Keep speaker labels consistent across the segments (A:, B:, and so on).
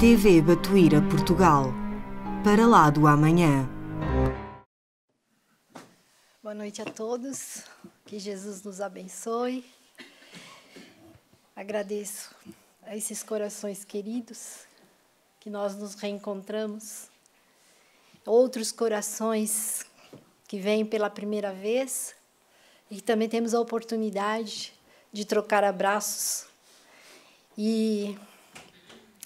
A: TV Batuíra Portugal. Para lá do amanhã. Boa noite a todos. Que Jesus nos abençoe. Agradeço a esses corações queridos que nós nos reencontramos. Outros corações que vêm pela primeira vez e também temos a oportunidade de trocar abraços. E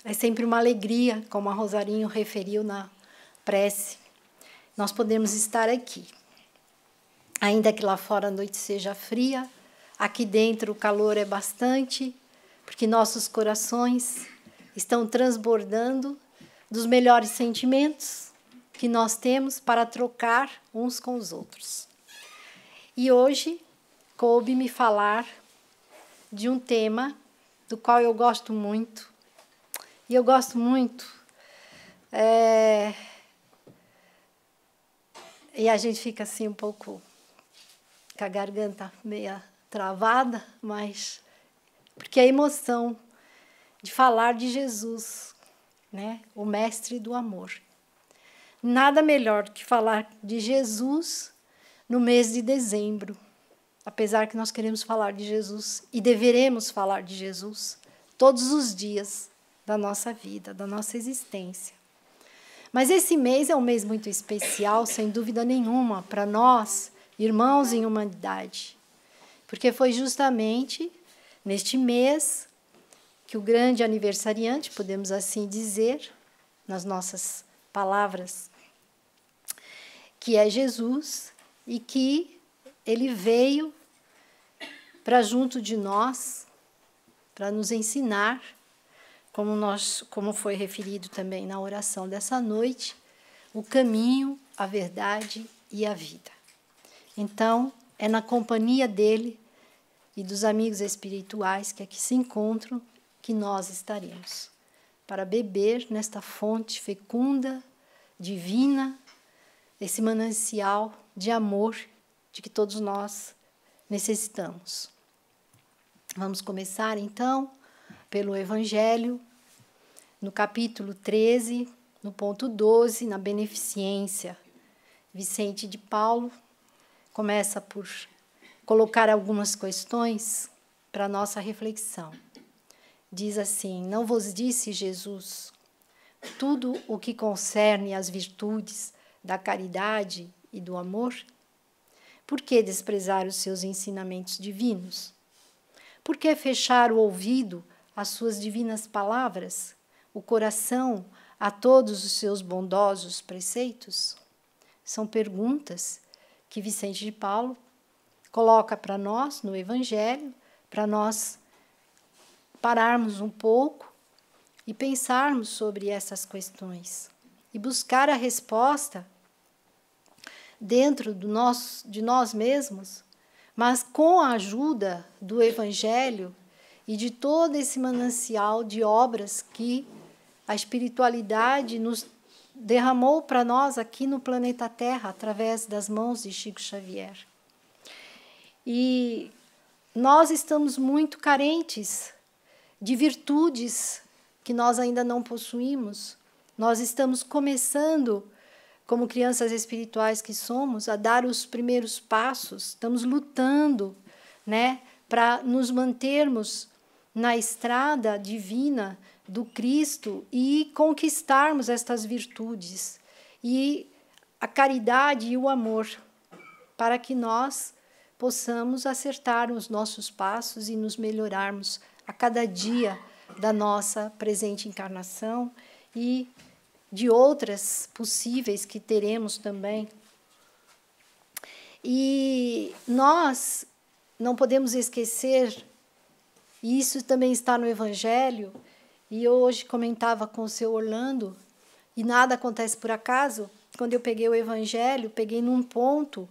A: é sempre uma alegria, como a Rosarinho referiu na prece, nós podemos estar aqui. Ainda que lá fora a noite seja fria, aqui dentro o calor é bastante, porque nossos corações estão transbordando dos melhores sentimentos que nós temos para trocar uns com os outros. E hoje coube me falar de um tema do qual eu gosto muito, e eu gosto muito. É... E a gente fica assim um pouco com a garganta meia travada, mas porque é a emoção de falar de Jesus, né? O mestre do amor. Nada melhor do que falar de Jesus no mês de dezembro. Apesar que nós queremos falar de Jesus e deveremos falar de Jesus todos os dias da nossa vida, da nossa existência. Mas esse mês é um mês muito especial, sem dúvida nenhuma, para nós, irmãos em humanidade, porque foi justamente neste mês que o grande aniversariante, podemos assim dizer, nas nossas palavras, que é Jesus e que ele veio para junto de nós para nos ensinar como nós, como foi referido também na oração dessa noite, o caminho, a verdade e a vida. Então, é na companhia dele e dos amigos espirituais que aqui é se encontram que nós estaremos para beber nesta fonte fecunda, divina, esse manancial de amor de que todos nós necessitamos. Vamos começar então pelo Evangelho, no capítulo 13, no ponto 12, na beneficência. Vicente de Paulo começa por colocar algumas questões para nossa reflexão. Diz assim: Não vos disse Jesus tudo o que concerne às virtudes da caridade e do amor? Por que desprezar os seus ensinamentos divinos? Por que fechar o ouvido as suas divinas palavras, o coração a todos os seus bondosos preceitos? São perguntas que Vicente de Paulo coloca para nós no Evangelho, para nós pararmos um pouco e pensarmos sobre essas questões e buscar a resposta dentro do nosso, de nós mesmos, mas com a ajuda do Evangelho e de todo esse manancial de obras que a espiritualidade nos derramou para nós aqui no planeta Terra através das mãos de Chico Xavier. E nós estamos muito carentes de virtudes que nós ainda não possuímos. Nós estamos começando, como crianças espirituais que somos, a dar os primeiros passos, estamos lutando, né, para nos mantermos na estrada divina do Cristo e conquistarmos estas virtudes e a caridade e o amor, para que nós possamos acertar os nossos passos e nos melhorarmos a cada dia da nossa presente encarnação e de outras possíveis que teremos também. E nós não podemos esquecer e isso também está no Evangelho. E eu hoje comentava com o seu Orlando, e nada acontece por acaso. Quando eu peguei o Evangelho, peguei num ponto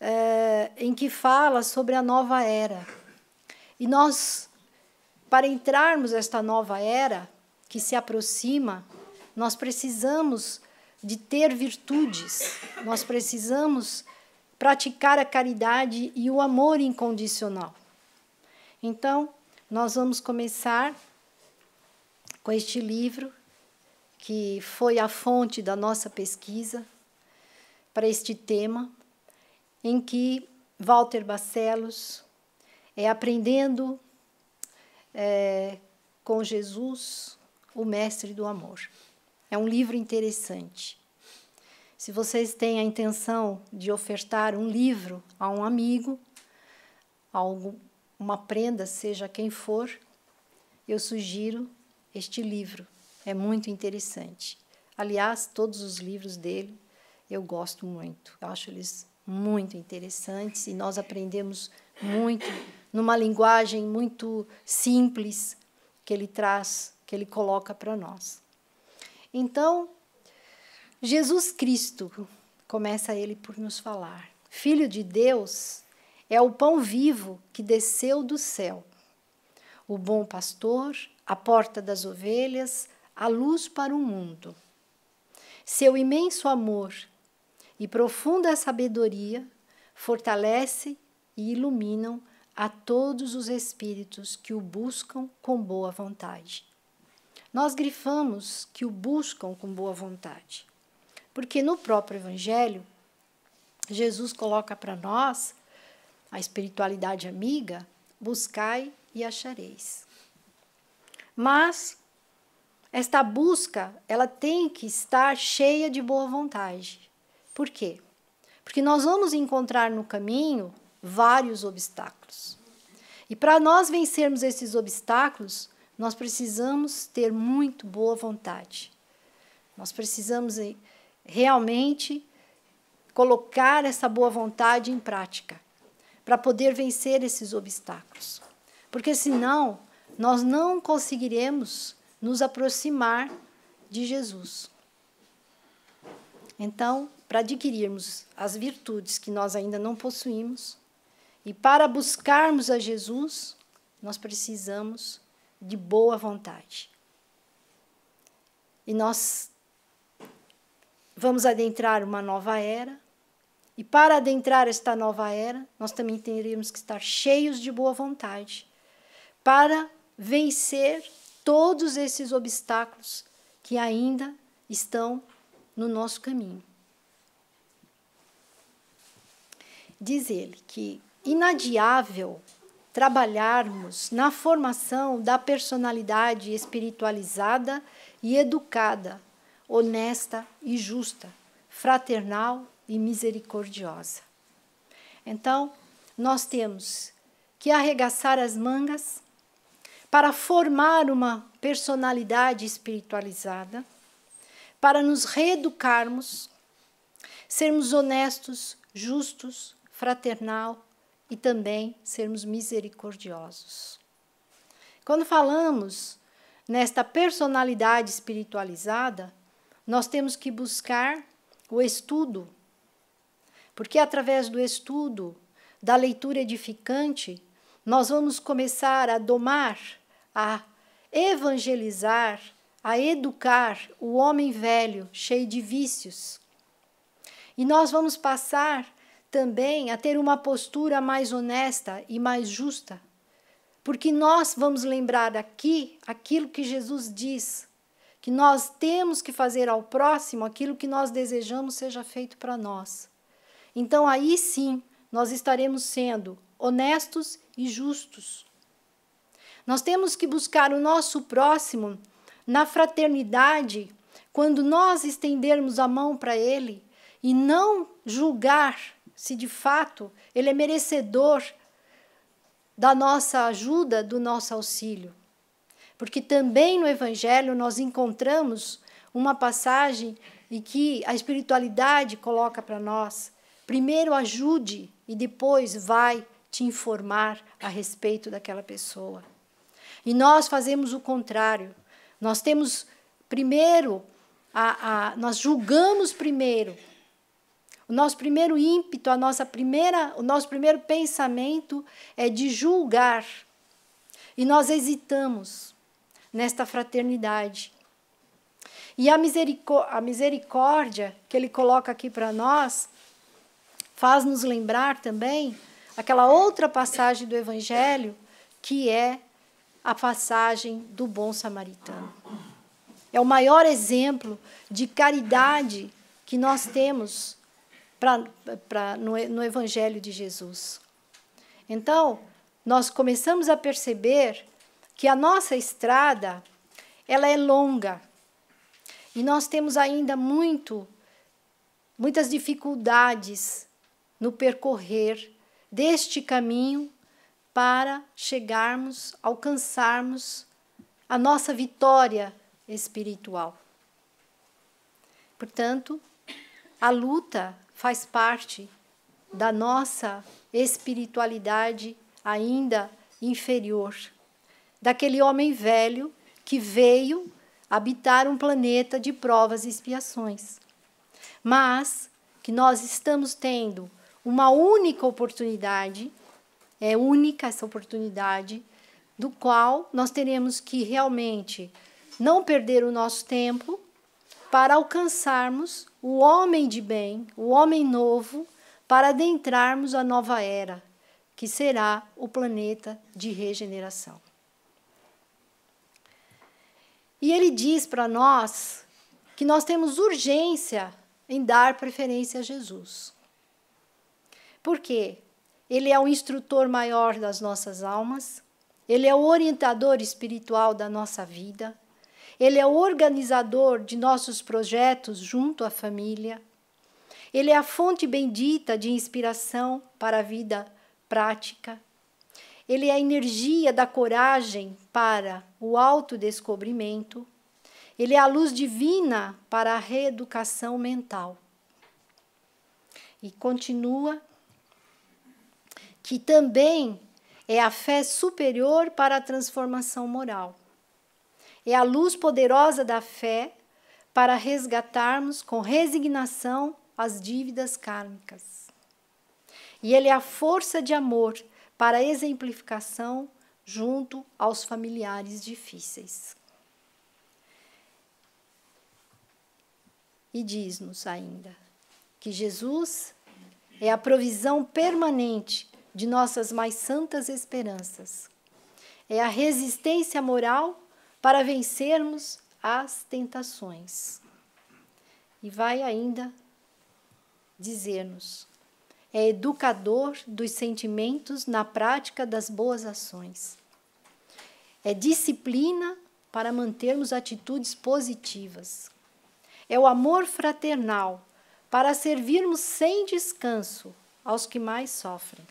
A: é, em que fala sobre a nova era. E nós, para entrarmos esta nova era que se aproxima, nós precisamos de ter virtudes, nós precisamos praticar a caridade e o amor incondicional. Então, nós vamos começar com este livro que foi a fonte da nossa pesquisa para este tema, em que Walter Bacelos é aprendendo é, com Jesus, o Mestre do Amor. É um livro interessante. Se vocês têm a intenção de ofertar um livro a um amigo, a algum, uma prenda, seja quem for, eu sugiro este livro. É muito interessante. Aliás, todos os livros dele eu gosto muito. Eu acho eles muito interessantes e nós aprendemos muito numa linguagem muito simples que ele traz, que ele coloca para nós. Então, Jesus Cristo começa ele por nos falar. Filho de Deus é o pão vivo que desceu do céu. O bom pastor, a porta das ovelhas, a luz para o mundo. Seu imenso amor e profunda sabedoria fortalece e iluminam a todos os espíritos que o buscam com boa vontade. Nós grifamos que o buscam com boa vontade, porque no próprio Evangelho, Jesus coloca para nós a espiritualidade amiga, buscai e achareis. Mas esta busca, ela tem que estar cheia de boa vontade. Por quê? Porque nós vamos encontrar no caminho vários obstáculos. E para nós vencermos esses obstáculos, nós precisamos ter muito boa vontade. Nós precisamos eh, realmente colocar essa boa vontade em prática para poder vencer esses obstáculos. Porque senão nós não conseguiremos nos aproximar de Jesus. Então, para adquirirmos as virtudes que nós ainda não possuímos e para buscarmos a Jesus, nós precisamos de boa vontade. E nós vamos adentrar uma nova era e para adentrar esta nova era, nós também teríamos que estar cheios de boa vontade para vencer todos esses obstáculos que ainda estão no nosso caminho. Diz ele que inadiável trabalharmos na formação da personalidade espiritualizada e educada, honesta e justa, fraternal e misericordiosa. Então, nós temos que arregaçar as mangas para formar uma personalidade espiritualizada, para nos reeducarmos, sermos honestos, justos, fraternal e também sermos misericordiosos. Quando falamos nesta personalidade espiritualizada, nós temos que buscar o estudo porque através do estudo, da leitura edificante, nós vamos começar a domar, a evangelizar, a educar o homem velho cheio de vícios. E nós vamos passar também a ter uma postura mais honesta e mais justa, porque nós vamos lembrar aqui aquilo que Jesus diz, que nós temos que fazer ao próximo aquilo que nós desejamos seja feito para nós. Então aí sim nós estaremos sendo honestos e justos. Nós temos que buscar o nosso próximo na fraternidade quando nós estendermos a mão para ele e não julgar se de fato ele é merecedor da nossa ajuda, do nosso auxílio. Porque também no Evangelho nós encontramos uma passagem e que a espiritualidade coloca para nós Primeiro ajude e depois vai te informar a respeito daquela pessoa. E nós fazemos o contrário. Nós temos primeiro, a, a, nós julgamos primeiro. O nosso primeiro ímpeto, a nossa primeira, o nosso primeiro pensamento é de julgar. E nós hesitamos nesta fraternidade. E a, misericó a misericórdia que ele coloca aqui para nós faz-nos lembrar também aquela outra passagem do Evangelho, que é a passagem do bom samaritano. É o maior exemplo de caridade que nós temos pra, pra, no, no Evangelho de Jesus. Então, nós começamos a perceber que a nossa estrada ela é longa e nós temos ainda muito muitas dificuldades no percorrer deste caminho para chegarmos, alcançarmos a nossa vitória espiritual. Portanto, a luta faz parte da nossa espiritualidade ainda inferior, daquele homem velho que veio habitar um planeta de provas e expiações, mas que nós estamos tendo uma única oportunidade, é única essa oportunidade, do qual nós teremos que realmente não perder o nosso tempo para alcançarmos o homem de bem, o homem novo, para adentrarmos a nova era, que será o planeta de regeneração. E ele diz para nós que nós temos urgência em dar preferência a Jesus. Por quê? Ele é o instrutor maior das nossas almas, ele é o orientador espiritual da nossa vida, ele é o organizador de nossos projetos junto à família, ele é a fonte bendita de inspiração para a vida prática, ele é a energia da coragem para o autodescobrimento, ele é a luz divina para a reeducação mental. E continua que também é a fé superior para a transformação moral. É a luz poderosa da fé para resgatarmos com resignação as dívidas kármicas. E ele é a força de amor para exemplificação junto aos familiares difíceis. E diz-nos ainda que Jesus é a provisão permanente de nossas mais santas esperanças. É a resistência moral para vencermos as tentações. E vai ainda dizer-nos: é educador dos sentimentos na prática das boas ações. É disciplina para mantermos atitudes positivas. É o amor fraternal para servirmos sem descanso aos que mais sofrem.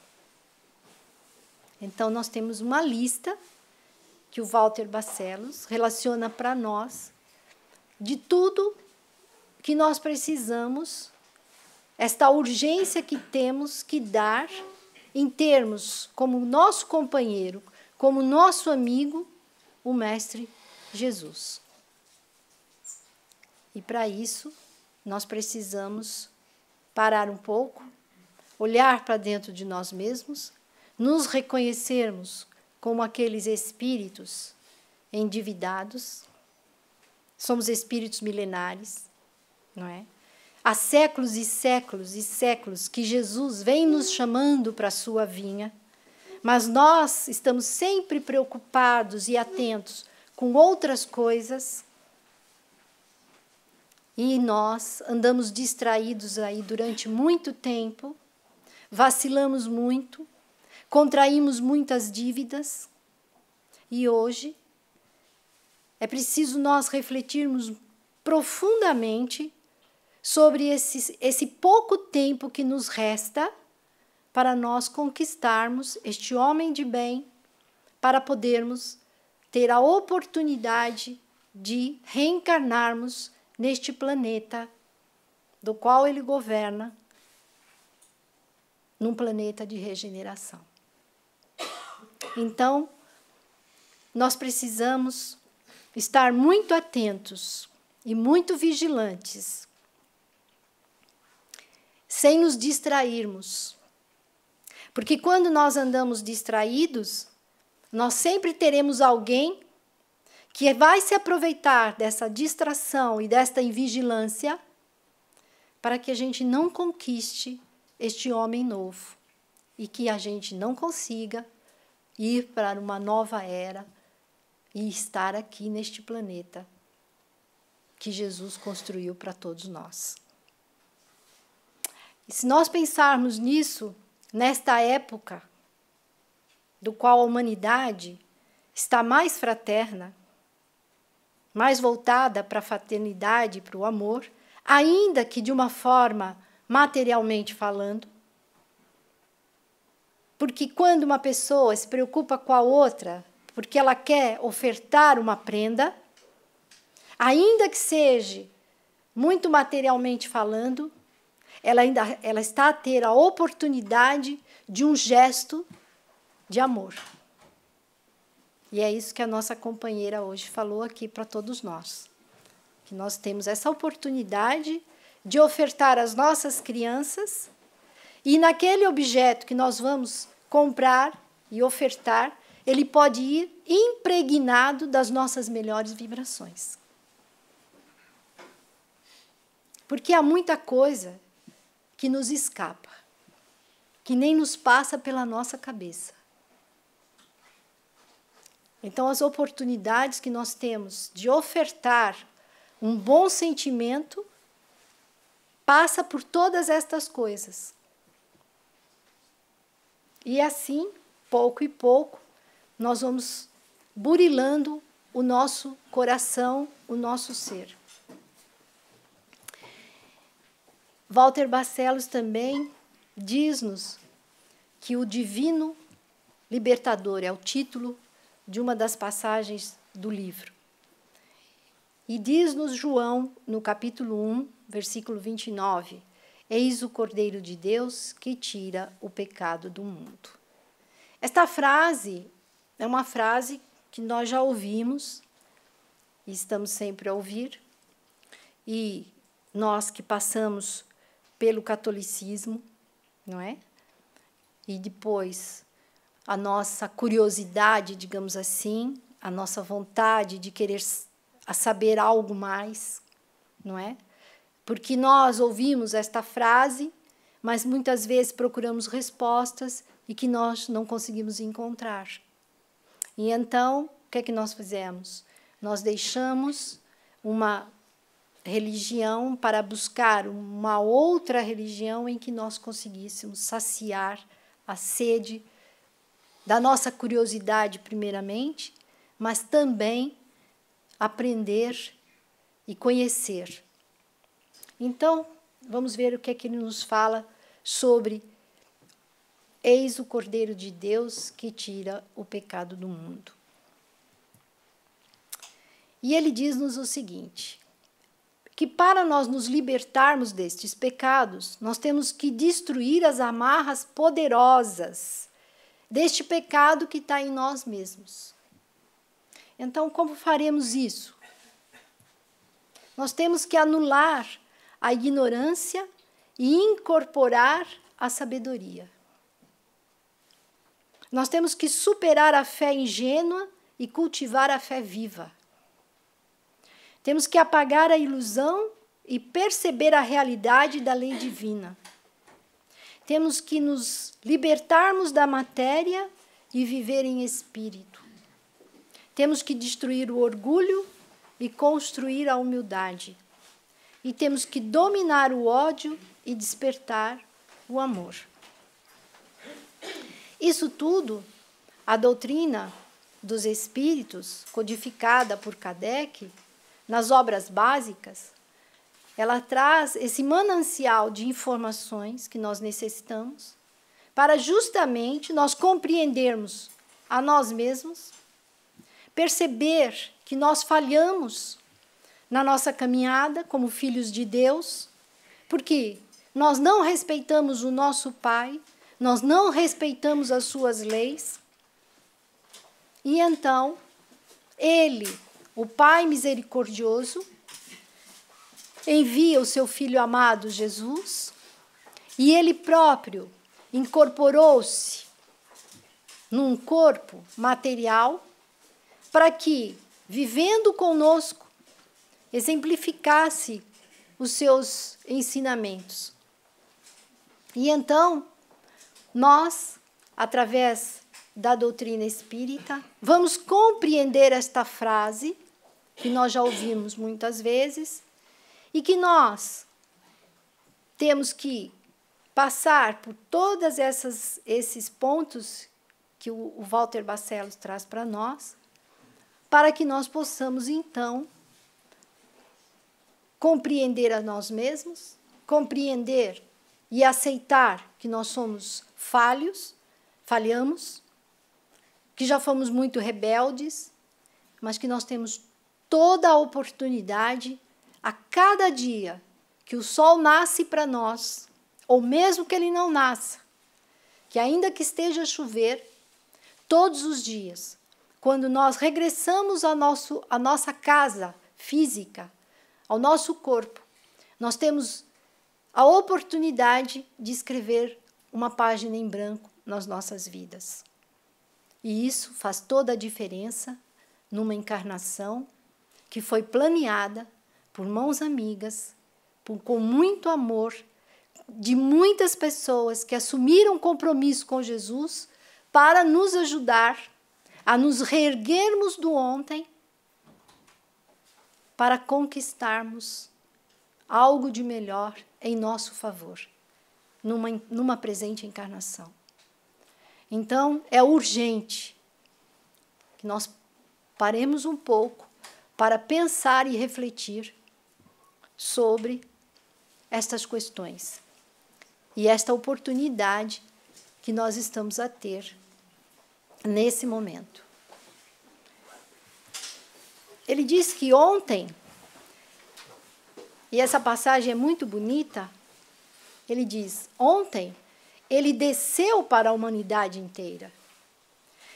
A: Então, nós temos uma lista que o Walter Bacelos relaciona para nós de tudo que nós precisamos, esta urgência que temos que dar em termos como nosso companheiro, como nosso amigo, o Mestre Jesus. E para isso, nós precisamos parar um pouco, olhar para dentro de nós mesmos nos reconhecermos como aqueles espíritos endividados, somos espíritos milenares, não é? Há séculos e séculos e séculos que Jesus vem nos chamando para a sua vinha, mas nós estamos sempre preocupados e atentos com outras coisas e nós andamos distraídos aí durante muito tempo, vacilamos muito, contraímos muitas dívidas e hoje é preciso nós refletirmos profundamente sobre esse, esse pouco tempo que nos resta para nós conquistarmos este homem de bem, para podermos ter a oportunidade de reencarnarmos neste planeta do qual ele governa, num planeta de regeneração. Então, nós precisamos estar muito atentos e muito vigilantes, sem nos distrairmos. Porque quando nós andamos distraídos, nós sempre teremos alguém que vai se aproveitar dessa distração e desta invigilância para que a gente não conquiste este homem novo e que a gente não consiga ir para uma nova era e estar aqui neste planeta que Jesus construiu para todos nós. E se nós pensarmos nisso, nesta época do qual a humanidade está mais fraterna, mais voltada para a fraternidade, para o amor, ainda que de uma forma materialmente falando, porque quando uma pessoa se preocupa com a outra, porque ela quer ofertar uma prenda, ainda que seja muito materialmente falando, ela ainda ela está a ter a oportunidade de um gesto de amor. E é isso que a nossa companheira hoje falou aqui para todos nós. Que nós temos essa oportunidade de ofertar às nossas crianças e naquele objeto que nós vamos comprar e ofertar, ele pode ir impregnado das nossas melhores vibrações. Porque há muita coisa que nos escapa, que nem nos passa pela nossa cabeça. Então, as oportunidades que nós temos de ofertar um bom sentimento passa por todas estas coisas e assim, pouco e pouco, nós vamos burilando o nosso coração, o nosso ser. Walter Barcelos também diz-nos que o divino libertador é o título de uma das passagens do livro. E diz-nos João, no capítulo 1, versículo 29, Eis o Cordeiro de Deus que tira o pecado do mundo. Esta frase é uma frase que nós já ouvimos e estamos sempre a ouvir. E nós que passamos pelo catolicismo, não é? E depois a nossa curiosidade, digamos assim, a nossa vontade de querer saber algo mais, não é? Porque nós ouvimos esta frase, mas muitas vezes procuramos respostas e que nós não conseguimos encontrar. E então, o que é que nós fizemos? Nós deixamos uma religião para buscar uma outra religião em que nós conseguíssemos saciar a sede da nossa curiosidade, primeiramente, mas também aprender e conhecer então, vamos ver o que é que ele nos fala sobre Eis o Cordeiro de Deus que tira o pecado do mundo. E ele diz-nos o seguinte: que para nós nos libertarmos destes pecados, nós temos que destruir as amarras poderosas deste pecado que está em nós mesmos. Então, como faremos isso? Nós temos que anular a ignorância e incorporar a sabedoria. Nós temos que superar a fé ingênua e cultivar a fé viva. Temos que apagar a ilusão e perceber a realidade da lei divina. Temos que nos libertarmos da matéria e viver em espírito. Temos que destruir o orgulho e construir a humildade e temos que dominar o ódio e despertar o amor. Isso tudo, a doutrina dos espíritos, codificada por Kardec, nas obras básicas, ela traz esse manancial de informações que nós necessitamos para justamente nós compreendermos a nós mesmos, perceber que nós falhamos na nossa caminhada como filhos de Deus, porque nós não respeitamos o nosso Pai, nós não respeitamos as suas leis. E então, Ele, o Pai misericordioso, envia o seu filho amado Jesus e ele próprio incorporou-se num corpo material para que, vivendo conosco, exemplificasse os seus ensinamentos. E então, nós, através da doutrina espírita, vamos compreender esta frase que nós já ouvimos muitas vezes e que nós temos que passar por todas essas esses pontos que o, o Walter Bacelos traz para nós, para que nós possamos então compreender a nós mesmos, compreender e aceitar que nós somos falhos, falhamos, que já fomos muito rebeldes, mas que nós temos toda a oportunidade a cada dia que o sol nasce para nós, ou mesmo que ele não nasça, que ainda que esteja a chover, todos os dias, quando nós regressamos à, nosso, à nossa casa física, ao nosso corpo, nós temos a oportunidade de escrever uma página em branco nas nossas vidas. E isso faz toda a diferença numa encarnação que foi planeada por mãos amigas, por, com muito amor, de muitas pessoas que assumiram compromisso com Jesus para nos ajudar a nos reerguermos do ontem para conquistarmos algo de melhor em nosso favor, numa, numa presente encarnação. Então, é urgente que nós paremos um pouco para pensar e refletir sobre estas questões e esta oportunidade que nós estamos a ter nesse momento. Ele diz que ontem, e essa passagem é muito bonita, ele diz: ontem ele desceu para a humanidade inteira.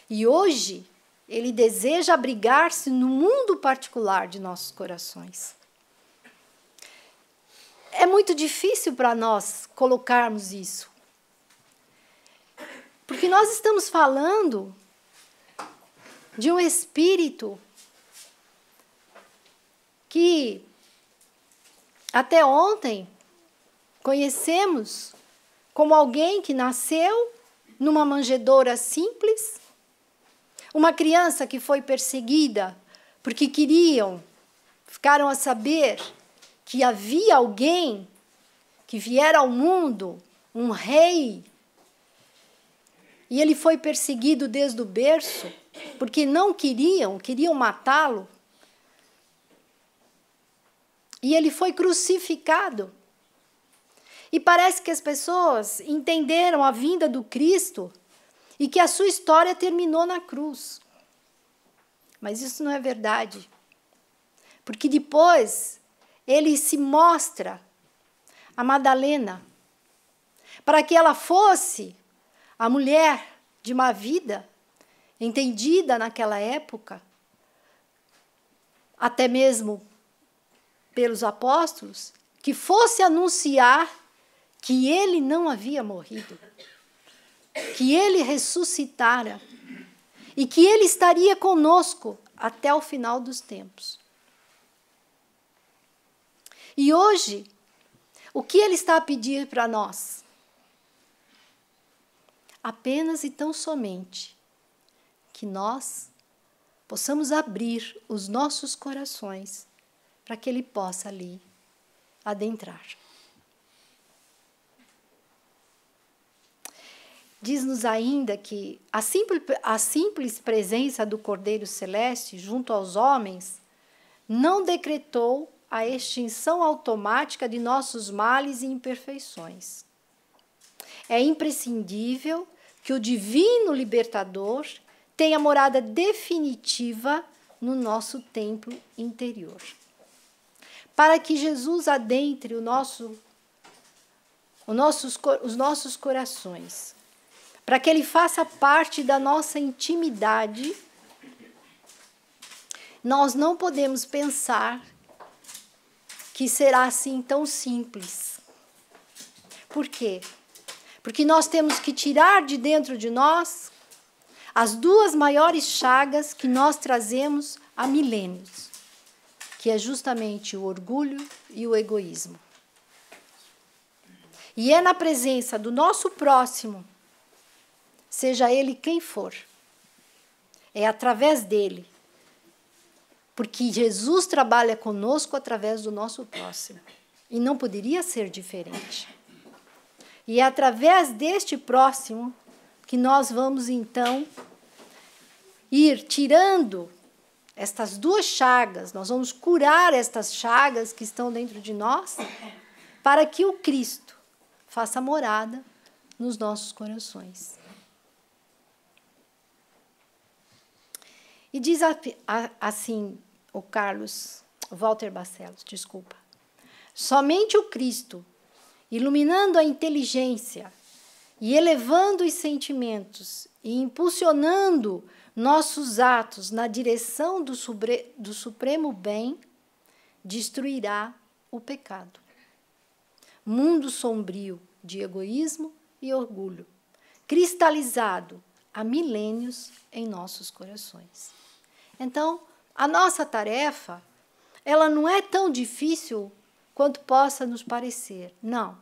A: E hoje ele deseja abrigar-se no mundo particular de nossos corações. É muito difícil para nós colocarmos isso. Porque nós estamos falando de um espírito que até ontem conhecemos como alguém que nasceu numa manjedoura simples, uma criança que foi perseguida porque queriam, ficaram a saber que havia alguém que viera ao mundo, um rei. E ele foi perseguido desde o berço, porque não queriam, queriam matá-lo, e ele foi crucificado. E parece que as pessoas entenderam a vinda do Cristo e que a sua história terminou na cruz. Mas isso não é verdade. Porque depois ele se mostra a Madalena para que ela fosse a mulher de uma vida entendida naquela época, até mesmo pelos apóstolos que fosse anunciar que ele não havia morrido, que ele ressuscitara e que ele estaria conosco até o final dos tempos. E hoje, o que ele está a pedir para nós? Apenas e tão somente que nós possamos abrir os nossos corações para que ele possa ali adentrar. Diz-nos ainda que a simples, a simples presença do Cordeiro Celeste junto aos homens não decretou a extinção automática de nossos males e imperfeições. É imprescindível que o Divino Libertador tenha morada definitiva no nosso templo interior para que Jesus adentre o nosso, o nossos, os nossos corações, para que ele faça parte da nossa intimidade. Nós não podemos pensar que será assim tão simples. Por quê? Porque nós temos que tirar de dentro de nós as duas maiores chagas que nós trazemos há milênios que é justamente o orgulho e o egoísmo. E é na presença do nosso próximo, seja ele quem for, é através dele, porque Jesus trabalha conosco através do nosso próximo e não poderia ser diferente. E é através deste próximo que nós vamos então ir tirando estas duas chagas, nós vamos curar estas chagas que estão dentro de nós, para que o Cristo faça morada nos nossos corações. E diz a, a, assim o Carlos Walter Bacelos, desculpa. Somente o Cristo, iluminando a inteligência e elevando os sentimentos e impulsionando nossos atos na direção do, do supremo bem destruirá o pecado. Mundo sombrio de egoísmo e orgulho, cristalizado há milênios em nossos corações. Então, a nossa tarefa, ela não é tão difícil quanto possa nos parecer. Não.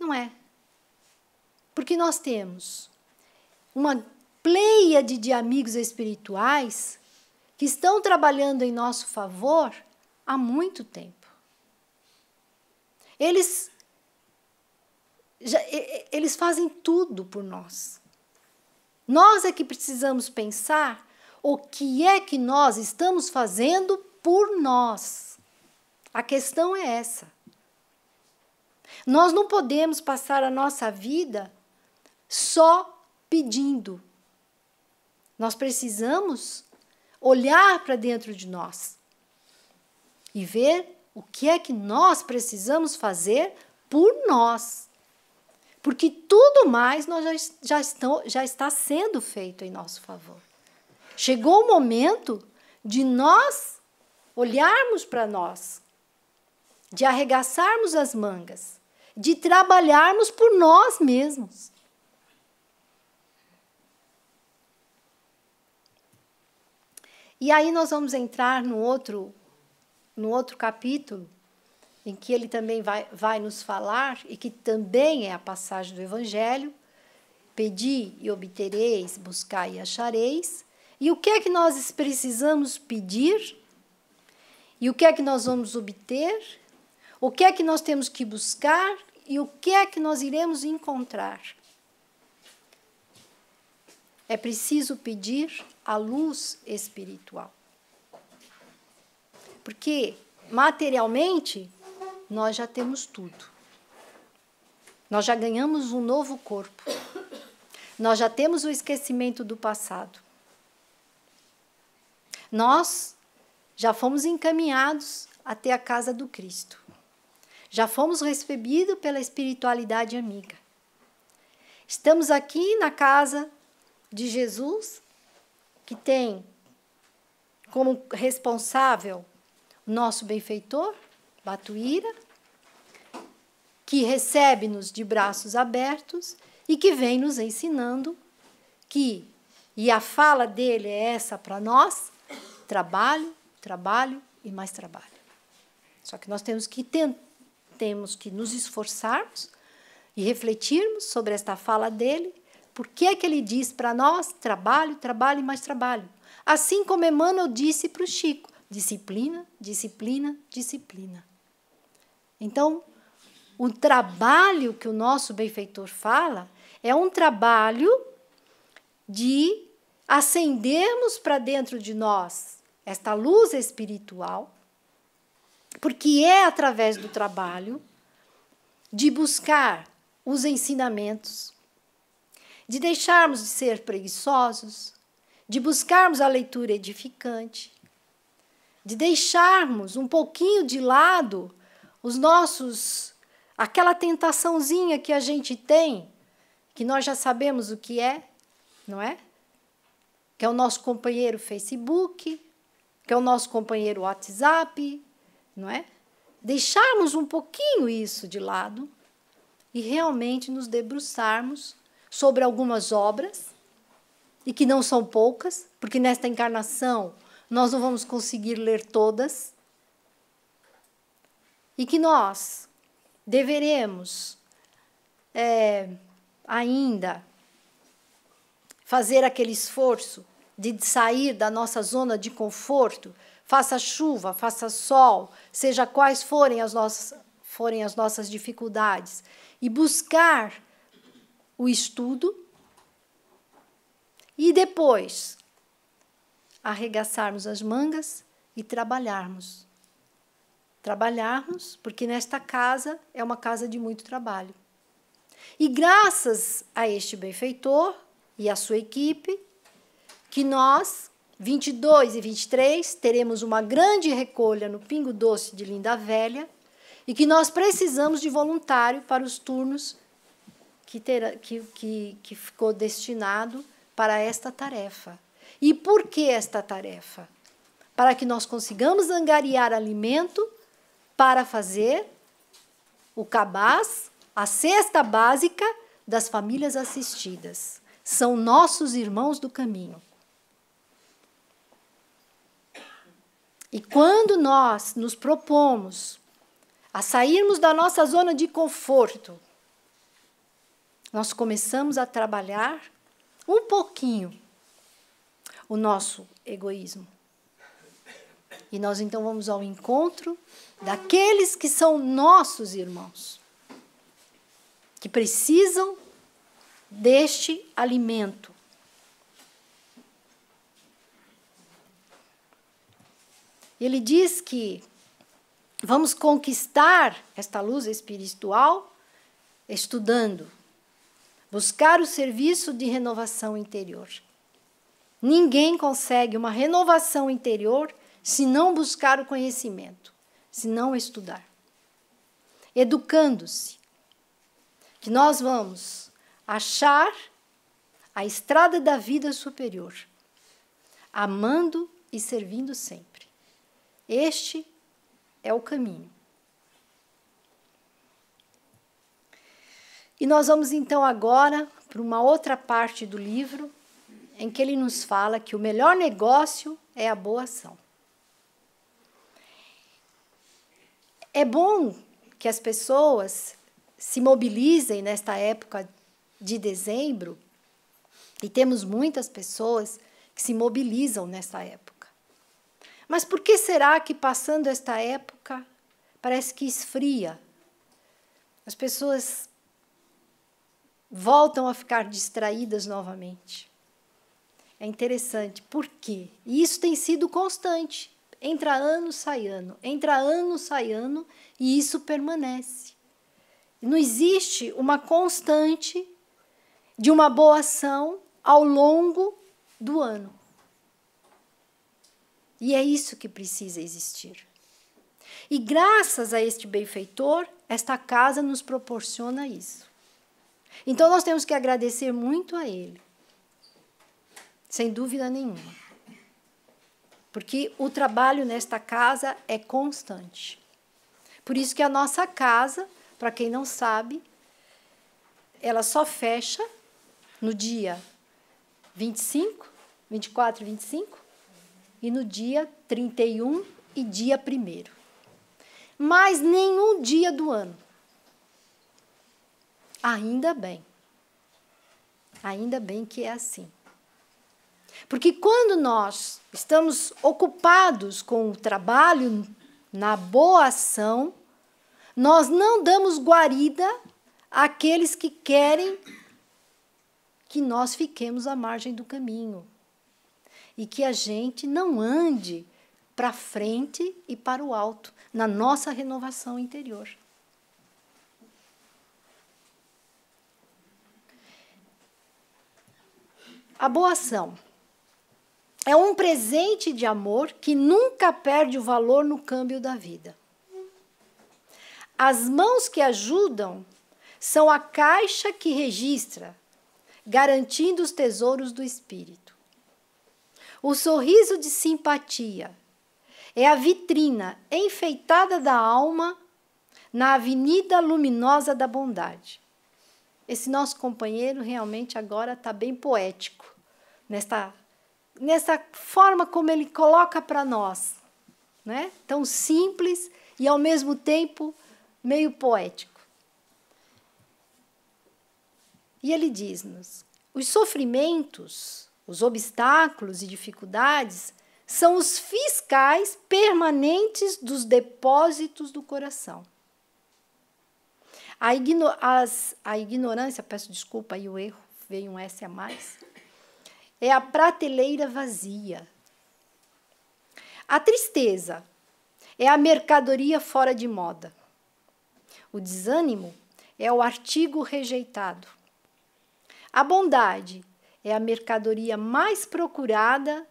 A: Não é. Porque nós temos uma pleiade de amigos espirituais que estão trabalhando em nosso favor há muito tempo. Eles, já, eles fazem tudo por nós. Nós é que precisamos pensar o que é que nós estamos fazendo por nós. A questão é essa. Nós não podemos passar a nossa vida só pedindo nós precisamos olhar para dentro de nós e ver o que é que nós precisamos fazer por nós. Porque tudo mais nós já, já, estão, já está sendo feito em nosso favor. Chegou o momento de nós olharmos para nós, de arregaçarmos as mangas, de trabalharmos por nós mesmos. E aí nós vamos entrar no outro, no outro capítulo, em que ele também vai, vai nos falar, e que também é a passagem do Evangelho, pedi e obtereis, buscai e achareis. E o que é que nós precisamos pedir? E o que é que nós vamos obter? O que é que nós temos que buscar? E o que é que nós iremos encontrar? É preciso pedir a luz espiritual. Porque materialmente nós já temos tudo. Nós já ganhamos um novo corpo. Nós já temos o esquecimento do passado. Nós já fomos encaminhados até a casa do Cristo. Já fomos recebidos pela espiritualidade amiga. Estamos aqui na casa de Jesus, que tem como responsável o nosso benfeitor, Batuíra, que recebe-nos de braços abertos e que vem nos ensinando que, e a fala dele é essa para nós: trabalho, trabalho e mais trabalho. Só que nós temos que, temos que nos esforçarmos e refletirmos sobre esta fala dele por que, é que ele diz para nós trabalho, trabalho e mais trabalho? Assim como Emmanuel disse para o Chico: disciplina, disciplina, disciplina. Então, o trabalho que o nosso benfeitor fala é um trabalho de acendermos para dentro de nós esta luz espiritual, porque é através do trabalho de buscar os ensinamentos, de deixarmos de ser preguiçosos, de buscarmos a leitura edificante, de deixarmos um pouquinho de lado os nossos aquela tentaçãozinha que a gente tem, que nós já sabemos o que é, não é? Que é o nosso companheiro Facebook, que é o nosso companheiro WhatsApp, não é? Deixarmos um pouquinho isso de lado e realmente nos debruçarmos sobre algumas obras, e que não são poucas, porque nesta encarnação nós não vamos conseguir ler todas, e que nós deveremos é, ainda fazer aquele esforço de sair da nossa zona de conforto, faça chuva, faça sol, seja quais forem as nossas, forem as nossas dificuldades, e buscar o estudo e depois arregaçarmos as mangas e trabalharmos. Trabalharmos, porque nesta casa é uma casa de muito trabalho. E graças a este benfeitor e à sua equipe, que nós, 22 e 23, teremos uma grande recolha no Pingo Doce de Linda Velha e que nós precisamos de voluntário para os turnos que, terá, que, que, que ficou destinado para esta tarefa. E por que esta tarefa? Para que nós consigamos angariar alimento para fazer o cabaz, a cesta básica das famílias assistidas. São nossos irmãos do caminho. E quando nós nos propomos a sairmos da nossa zona de conforto nós começamos a trabalhar um pouquinho o nosso egoísmo. E nós então vamos ao encontro daqueles que são nossos irmãos, que precisam deste alimento. Ele diz que vamos conquistar esta luz espiritual estudando, buscar o serviço de renovação interior. Ninguém consegue uma renovação interior se não buscar o conhecimento, se não estudar. Educando-se, que nós vamos achar a estrada da vida superior, amando e servindo sempre. Este é o caminho. E nós vamos então agora para uma outra parte do livro em que ele nos fala que o melhor negócio é a boa ação. É bom que as pessoas se mobilizem nesta época de dezembro, e temos muitas pessoas que se mobilizam nessa época. Mas por que será que passando esta época parece que esfria? As pessoas voltam a ficar distraídas novamente. É interessante, por quê? E isso tem sido constante. Entra ano, sai ano, entra ano, sai ano, e isso permanece. Não existe uma constante de uma boa ação ao longo do ano. E é isso que precisa existir. E graças a este benfeitor, esta casa nos proporciona isso. Então nós temos que agradecer muito a Ele, sem dúvida nenhuma. Porque o trabalho nesta casa é constante. Por isso que a nossa casa, para quem não sabe, ela só fecha no dia 25, 24 e 25, e no dia 31 e dia 1. Mas nenhum dia do ano Ainda bem. Ainda bem que é assim. Porque quando nós estamos ocupados com o trabalho na boa ação, nós não damos guarida àqueles que querem que nós fiquemos à margem do caminho e que a gente não ande para frente e para o alto na nossa renovação interior. A boa ação é um presente de amor que nunca perde o valor no câmbio da vida. As mãos que ajudam são a caixa que registra, garantindo os tesouros do espírito. O sorriso de simpatia é a vitrina enfeitada da alma na avenida luminosa da bondade. Esse nosso companheiro realmente agora está bem poético nesta, nessa forma como ele coloca para nós, né? Tão simples e ao mesmo tempo meio poético. E ele diz-nos: os sofrimentos, os obstáculos e dificuldades são os fiscais permanentes dos depósitos do coração. A, igno as, a ignorância, peço desculpa aí o erro, veio um S a mais, é a prateleira vazia. A tristeza é a mercadoria fora de moda. O desânimo é o artigo rejeitado. A bondade é a mercadoria mais procurada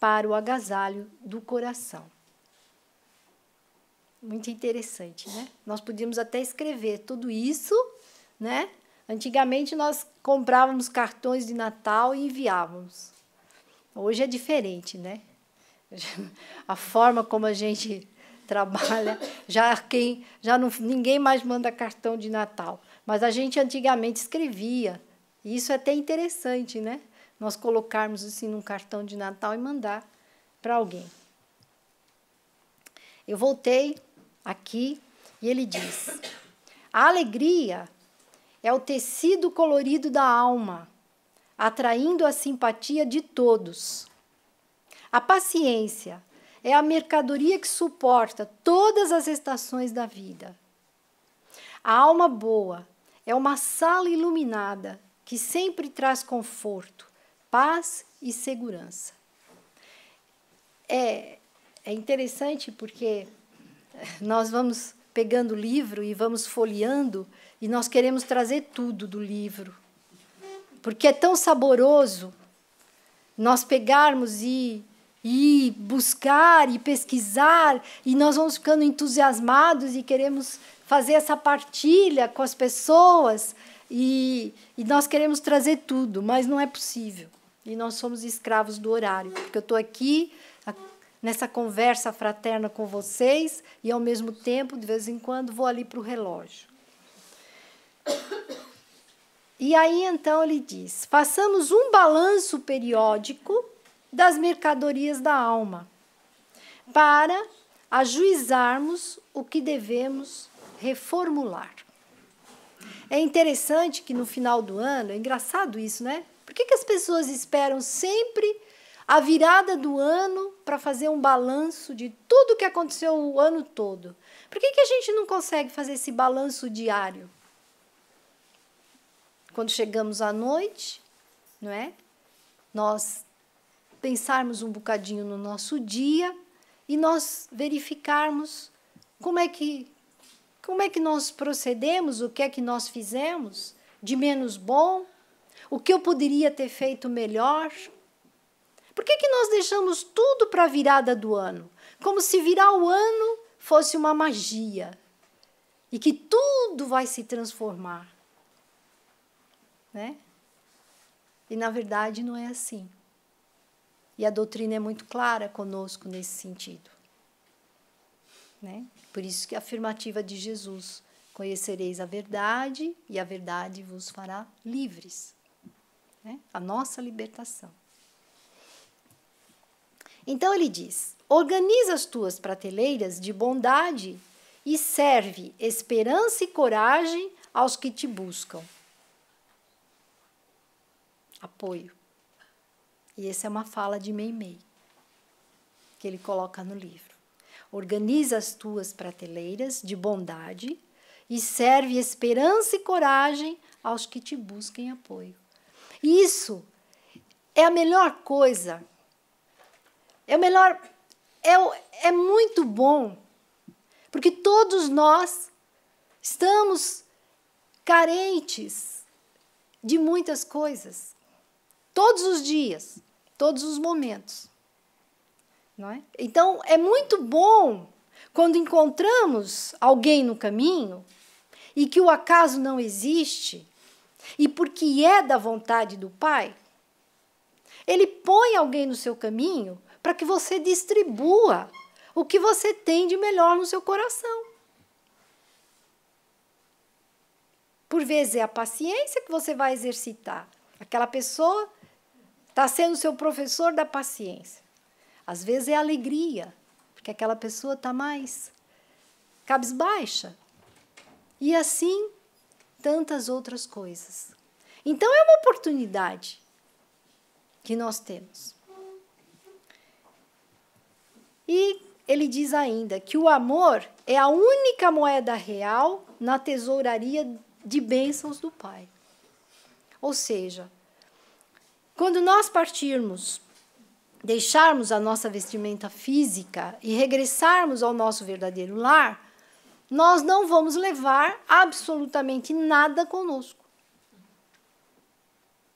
A: para o agasalho do coração. Muito interessante, né? Nós podíamos até escrever tudo isso, né? Antigamente nós comprávamos cartões de Natal e enviávamos. Hoje é diferente, né? A forma como a gente trabalha, já quem, já não, ninguém mais manda cartão de Natal, mas a gente antigamente escrevia. E isso é até interessante, né? Nós colocarmos assim num cartão de Natal e mandar para alguém. Eu voltei aqui, e ele diz: A alegria é o tecido colorido da alma, atraindo a simpatia de todos. A paciência é a mercadoria que suporta todas as estações da vida. A alma boa é uma sala iluminada que sempre traz conforto, paz e segurança. É, é interessante porque nós vamos pegando o livro e vamos folheando e nós queremos trazer tudo do livro. Porque é tão saboroso nós pegarmos e e buscar e pesquisar e nós vamos ficando entusiasmados e queremos fazer essa partilha com as pessoas e, e nós queremos trazer tudo, mas não é possível. E nós somos escravos do horário, porque eu estou aqui nessa conversa fraterna com vocês e, ao mesmo tempo, de vez em quando, vou ali para o relógio. E aí então ele diz: façamos um balanço periódico das mercadorias da alma, para ajuizarmos o que devemos reformular. É interessante que no final do ano, é engraçado isso, né? Por que, que as pessoas esperam sempre a virada do ano para fazer um balanço de tudo que aconteceu o ano todo. Por que, que a gente não consegue fazer esse balanço diário? Quando chegamos à noite, não é? Nós pensarmos um bocadinho no nosso dia e nós verificarmos como é que como é que nós procedemos, o que é que nós fizemos de menos bom, o que eu poderia ter feito melhor, por que, que nós deixamos tudo para a virada do ano? Como se virar o ano fosse uma magia e que tudo vai se transformar. Né? E na verdade não é assim. E a doutrina é muito clara conosco nesse sentido. Né? Por isso que a afirmativa de Jesus: conhecereis a verdade e a verdade vos fará livres. Né? A nossa libertação. Então ele diz: organiza as tuas prateleiras de bondade e serve esperança e coragem aos que te buscam. Apoio. E essa é uma fala de Meimei que ele coloca no livro. Organiza as tuas prateleiras de bondade e serve esperança e coragem aos que te busquem apoio. Isso é a melhor coisa é o melhor. É, é muito bom. Porque todos nós estamos carentes de muitas coisas. Todos os dias, todos os momentos. Não é? Então, é muito bom quando encontramos alguém no caminho e que o acaso não existe, e porque é da vontade do Pai, ele põe alguém no seu caminho para que você distribua o que você tem de melhor no seu coração. Por vezes é a paciência que você vai exercitar. Aquela pessoa está sendo seu professor da paciência. Às vezes é a alegria, porque aquela pessoa está mais cabisbaixa. E assim, tantas outras coisas. Então, é uma oportunidade que nós temos. E ele diz ainda que o amor é a única moeda real na tesouraria de bênçãos do Pai. Ou seja, quando nós partirmos, deixarmos a nossa vestimenta física e regressarmos ao nosso verdadeiro lar, nós não vamos levar absolutamente nada conosco.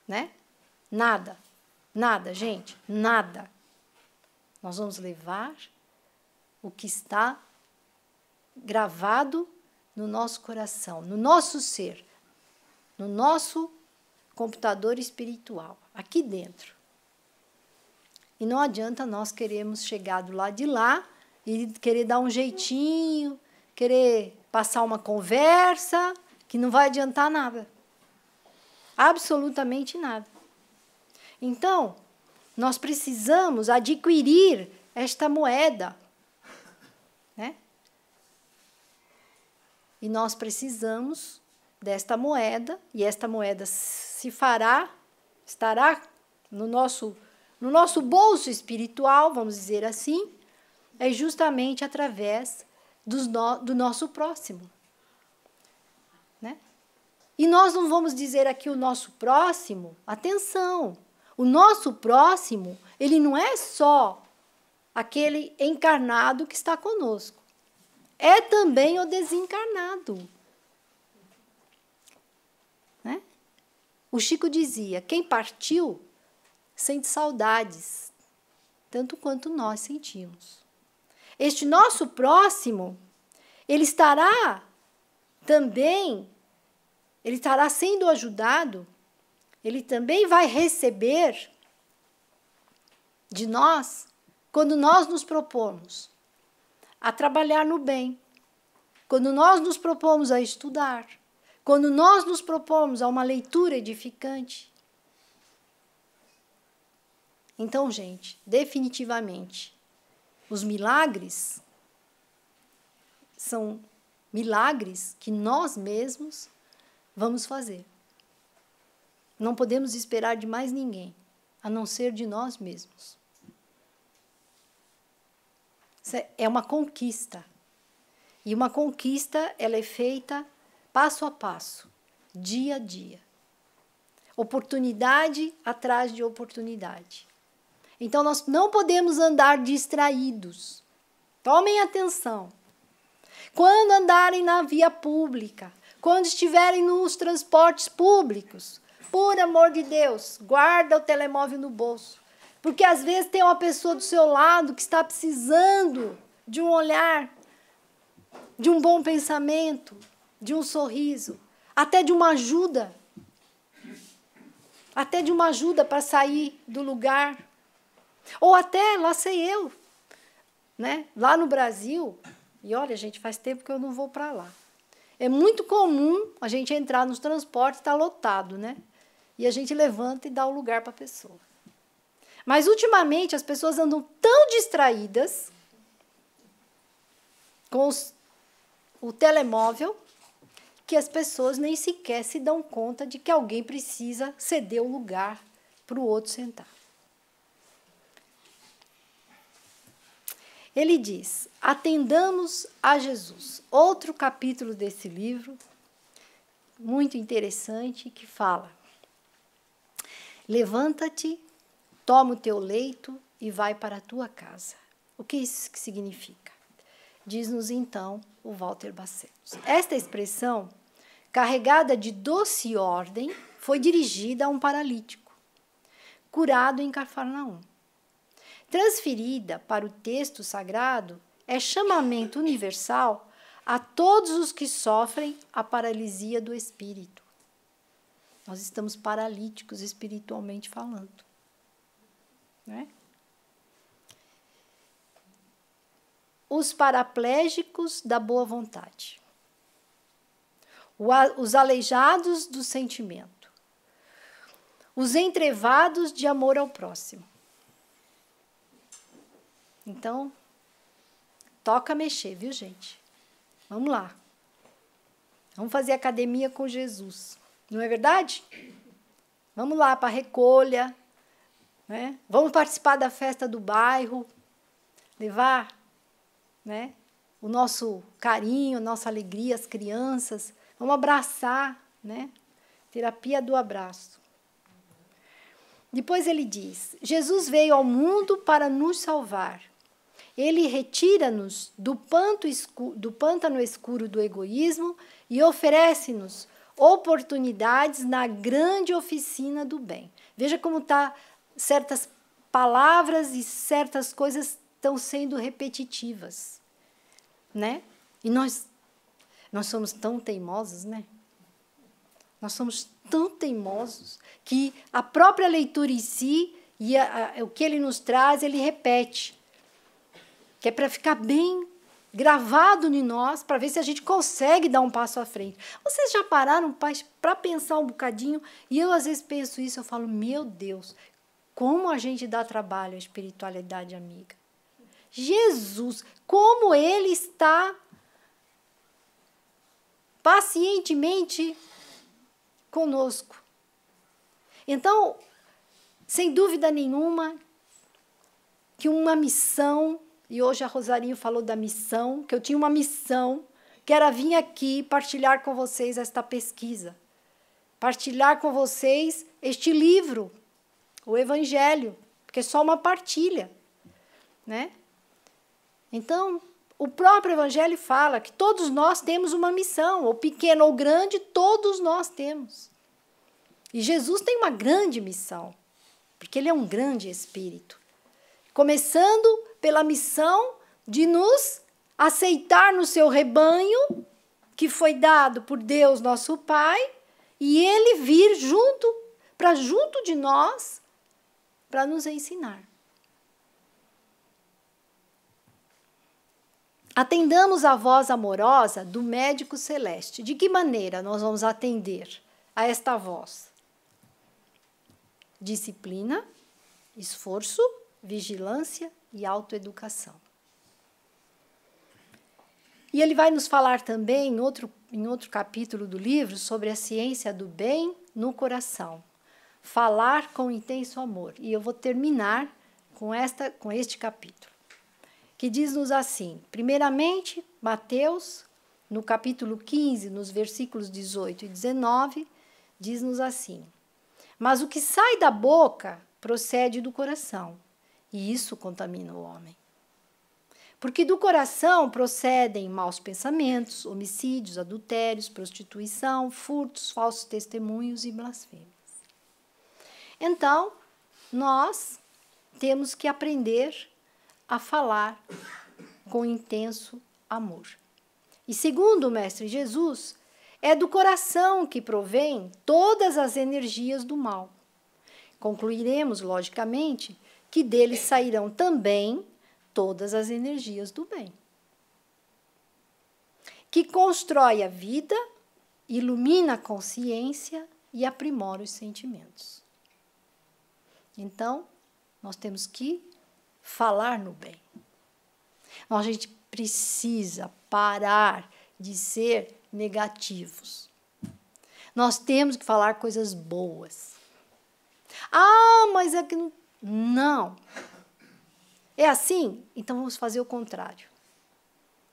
A: Né? Nada. Nada, gente, nada. Nós vamos levar o que está gravado no nosso coração, no nosso ser, no nosso computador espiritual, aqui dentro. E não adianta nós queremos chegar do lado de lá e querer dar um jeitinho, querer passar uma conversa, que não vai adiantar nada. Absolutamente nada. Então, nós precisamos adquirir esta moeda. Né? E nós precisamos desta moeda, e esta moeda se fará, estará no nosso, no nosso bolso espiritual, vamos dizer assim, é justamente através no, do nosso próximo. Né? E nós não vamos dizer aqui o nosso próximo, atenção, o nosso próximo, ele não é só aquele encarnado que está conosco. É também o desencarnado. Né? O Chico dizia: quem partiu sente saudades, tanto quanto nós sentimos. Este nosso próximo, ele estará também, ele estará sendo ajudado ele também vai receber de nós quando nós nos propomos a trabalhar no bem, quando nós nos propomos a estudar, quando nós nos propomos a uma leitura edificante. Então, gente, definitivamente, os milagres são milagres que nós mesmos vamos fazer. Não podemos esperar de mais ninguém, a não ser de nós mesmos. É, é uma conquista. E uma conquista ela é feita passo a passo, dia a dia. Oportunidade atrás de oportunidade. Então nós não podemos andar distraídos. Tomem atenção. Quando andarem na via pública, quando estiverem nos transportes públicos, por amor de Deus, guarda o telemóvel no bolso. Porque às vezes tem uma pessoa do seu lado que está precisando de um olhar, de um bom pensamento, de um sorriso, até de uma ajuda. Até de uma ajuda para sair do lugar. Ou até, lá sei eu, né? lá no Brasil, e olha, gente, faz tempo que eu não vou para lá. É muito comum a gente entrar nos transportes e tá lotado, né? E a gente levanta e dá o lugar para a pessoa. Mas ultimamente as pessoas andam tão distraídas com os, o telemóvel que as pessoas nem sequer se dão conta de que alguém precisa ceder o lugar para o outro sentar. Ele diz: Atendamos a Jesus. Outro capítulo desse livro, muito interessante, que fala Levanta-te, toma o teu leito e vai para a tua casa. O que isso significa? Diz-nos então o Walter Bacelos. Esta expressão, carregada de doce ordem, foi dirigida a um paralítico, curado em Cafarnaum. Transferida para o texto sagrado, é chamamento universal a todos os que sofrem a paralisia do espírito nós estamos paralíticos espiritualmente falando. Né? Os paraplégicos da boa vontade. Os aleijados do sentimento. Os entrevados de amor ao próximo. Então, toca mexer, viu, gente? Vamos lá. Vamos fazer academia com Jesus. Não é verdade? Vamos lá para a recolha, né? Vamos participar da festa do bairro, levar, né? O nosso carinho, nossa alegria, as crianças. Vamos abraçar, né? Terapia do abraço. Depois ele diz: Jesus veio ao mundo para nos salvar. Ele retira-nos do, do pântano escuro do egoísmo e oferece-nos oportunidades na grande oficina do bem. Veja como tá certas palavras e certas coisas estão sendo repetitivas, né? E nós nós somos tão teimosos, né? Nós somos tão teimosos que a própria leitura em si e a, a, o que ele nos traz, ele repete. Que é para ficar bem gravado em nós para ver se a gente consegue dar um passo à frente. Vocês já pararam para pensar um bocadinho? E eu às vezes penso isso, eu falo, meu Deus, como a gente dá trabalho à espiritualidade amiga. Jesus, como ele está pacientemente conosco. Então, sem dúvida nenhuma, que uma missão e hoje a Rosarinho falou da missão, que eu tinha uma missão, que era vir aqui partilhar com vocês esta pesquisa, partilhar com vocês este livro, o Evangelho, porque é só uma partilha, né? Então, o próprio Evangelho fala que todos nós temos uma missão, ou pequeno ou grande, todos nós temos. E Jesus tem uma grande missão, porque ele é um grande espírito. Começando pela missão de nos aceitar no seu rebanho, que foi dado por Deus, nosso Pai, e ele vir junto, para junto de nós, para nos ensinar. Atendamos a voz amorosa do médico celeste. De que maneira nós vamos atender a esta voz? Disciplina, esforço vigilância e autoeducação. E ele vai nos falar também, em outro, em outro capítulo do livro, sobre a ciência do bem no coração. Falar com intenso amor. E eu vou terminar com, esta, com este capítulo, que diz-nos assim: primeiramente, Mateus, no capítulo 15, nos versículos 18 e 19, diz-nos assim: Mas o que sai da boca procede do coração e isso contamina o homem. Porque do coração procedem maus pensamentos, homicídios, adultérios, prostituição, furtos, falsos testemunhos e blasfêmias. Então, nós temos que aprender a falar com intenso amor. E segundo o Mestre Jesus, é do coração que provém todas as energias do mal. Concluiremos, logicamente, que dele sairão também todas as energias do bem. Que constrói a vida, ilumina a consciência e aprimora os sentimentos. Então, nós temos que falar no bem. Então, a gente precisa parar de ser negativos. Nós temos que falar coisas boas. Ah, mas é que não não. É assim? Então vamos fazer o contrário.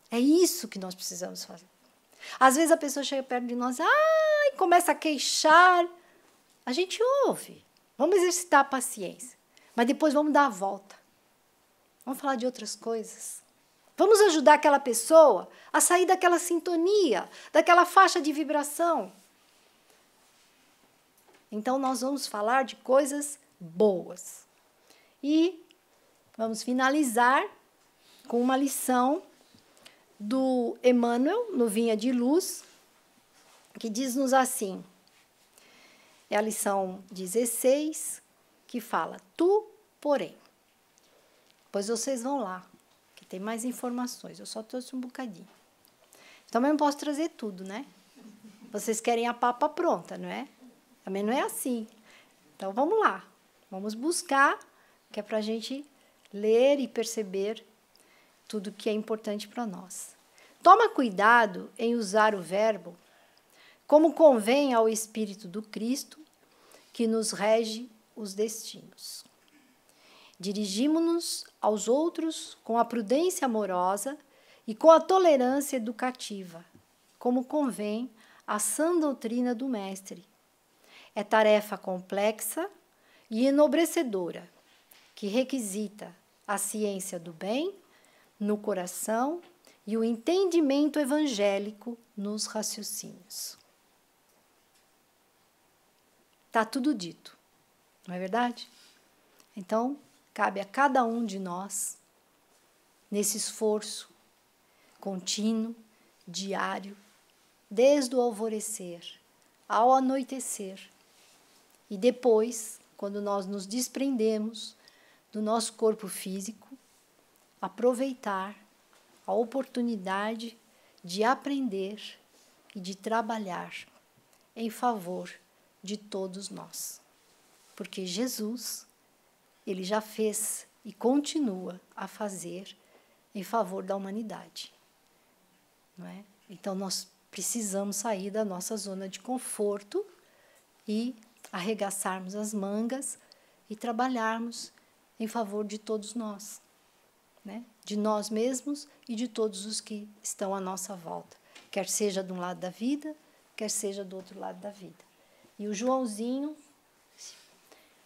A: É isso que nós precisamos fazer. Às vezes a pessoa chega perto de nós, ah, e começa a queixar. A gente ouve. Vamos exercitar a paciência. Mas depois vamos dar a volta. Vamos falar de outras coisas. Vamos ajudar aquela pessoa a sair daquela sintonia, daquela faixa de vibração. Então nós vamos falar de coisas boas. E vamos finalizar com uma lição do Emmanuel, no Vinha de Luz, que diz-nos assim: é a lição 16, que fala, tu, porém. Pois vocês vão lá, que tem mais informações, eu só trouxe um bocadinho. Também não posso trazer tudo, né? Vocês querem a papa pronta, não é? Também não é assim. Então vamos lá, vamos buscar que é para a gente ler e perceber tudo que é importante para nós. Toma cuidado em usar o verbo como convém ao Espírito do Cristo, que nos rege os destinos. Dirigimos-nos aos outros com a prudência amorosa e com a tolerância educativa, como convém à sã doutrina do Mestre. É tarefa complexa e enobrecedora, que requisita a ciência do bem no coração e o entendimento evangélico nos raciocínios. Está tudo dito, não é verdade? Então, cabe a cada um de nós, nesse esforço contínuo, diário, desde o alvorecer ao anoitecer, e depois, quando nós nos desprendemos do nosso corpo físico, aproveitar a oportunidade de aprender e de trabalhar em favor de todos nós. Porque Jesus, ele já fez e continua a fazer em favor da humanidade. Não é? Então nós precisamos sair da nossa zona de conforto e arregaçarmos as mangas e trabalharmos em favor de todos nós, né? de nós mesmos e de todos os que estão à nossa volta, quer seja de um lado da vida, quer seja do outro lado da vida. E o Joãozinho,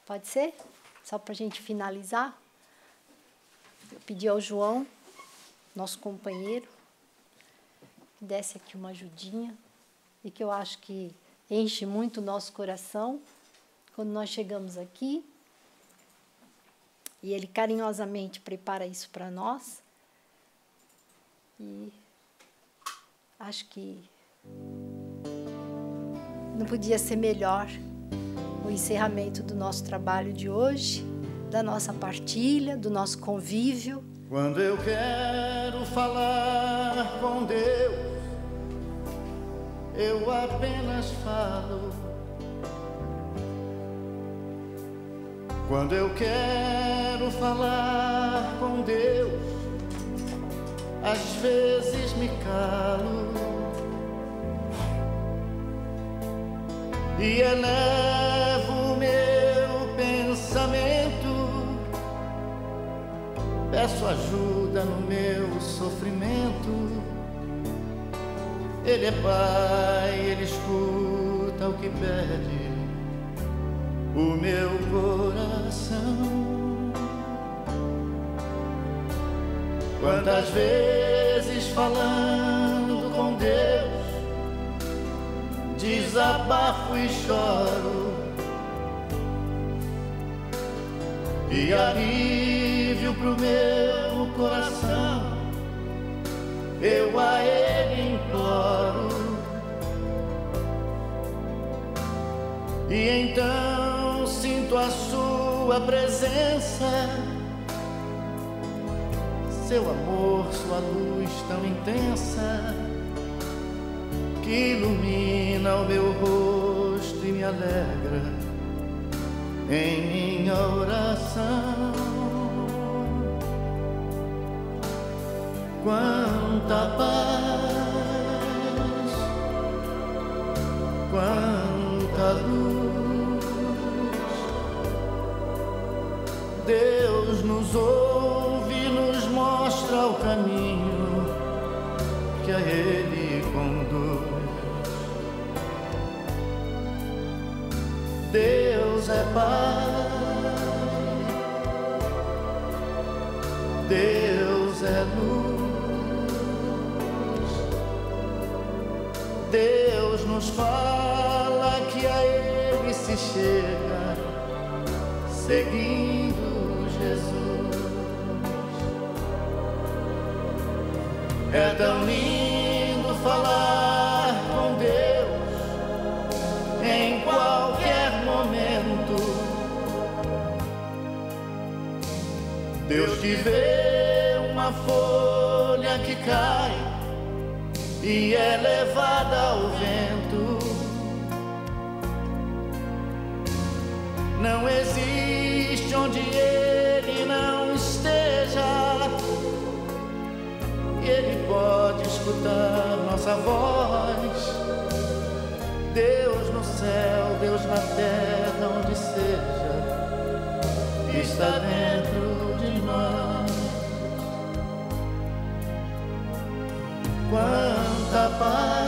A: pode ser? Só para a gente finalizar, eu pedi ao João, nosso companheiro, que desse aqui uma ajudinha e que eu acho que enche muito o nosso coração quando nós chegamos aqui e Ele carinhosamente prepara isso para nós. E acho que não podia ser melhor o encerramento do nosso trabalho de hoje, da nossa partilha, do nosso convívio.
B: Quando eu quero falar com Deus, eu apenas falo. Quando eu quero falar com Deus, às vezes me calo. E elevo meu pensamento, peço ajuda no meu sofrimento. Ele é pai, ele escuta o que pede o meu coração. Quantas vezes falando com Deus, desabafo e choro. E alívio pro meu coração, eu a ele presença, seu amor, sua luz tão intensa que ilumina o meu rosto e me alegra em minha oração. Quanta paz nos ouve, e nos mostra o caminho que a Ele conduz. Deus é Pai, Deus é luz, Deus nos fala que a Ele se chega seguindo de ver uma folha que cai e é levada ao vento. Não existe onde ele não esteja. E ele pode escutar nossa voz. Deus no céu, Deus na terra, onde seja, está dentro far.